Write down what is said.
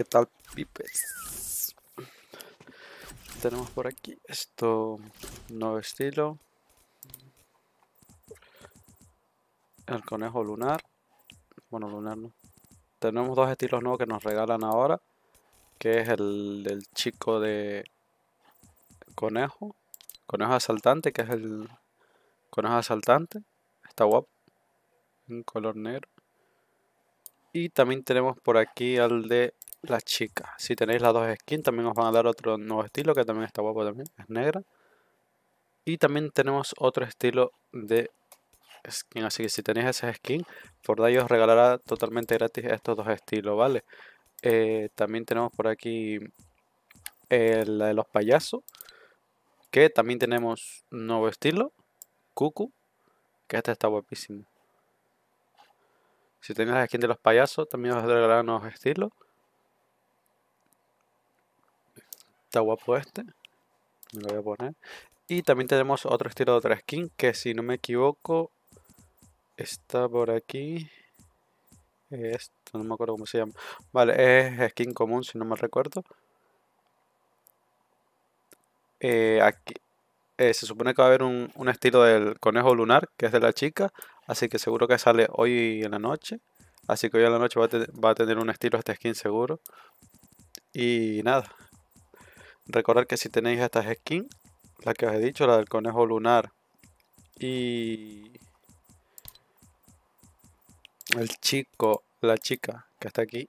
¿Qué tal, pipes? Tenemos por aquí esto, nuevo estilo. El conejo lunar. Bueno, lunar no. Tenemos dos estilos nuevos que nos regalan ahora. Que es el del chico de conejo. Conejo asaltante, que es el conejo asaltante. Está guapo. en color negro. Y también tenemos por aquí al de la chica. Si tenéis las dos skins, también os van a dar otro nuevo estilo que también está guapo también, es negra. Y también tenemos otro estilo de skin, así que si tenéis esas skins, Forday os regalará totalmente gratis estos dos estilos, ¿vale? Eh, también tenemos por aquí el eh, la de los payasos, que también tenemos nuevo estilo, Cucu, que este está guapísimo. Si tenéis la skin de los payasos, también os regalará nuevos estilos. Está guapo este. Me lo voy a poner. Y también tenemos otro estilo de otra skin que si no me equivoco está por aquí. Esto no me acuerdo cómo se llama. Vale, es skin común si no me recuerdo. Eh, aquí eh, se supone que va a haber un, estilo del conejo lunar que es de la chica. Así que seguro que sale hoy en la noche. Así que hoy en la noche va a, tener un estilo este skin seguro. Y nada, Recordar que si tenéis estas skins, la que os he dicho, la del conejo lunar y el chico, la chica que está aquí,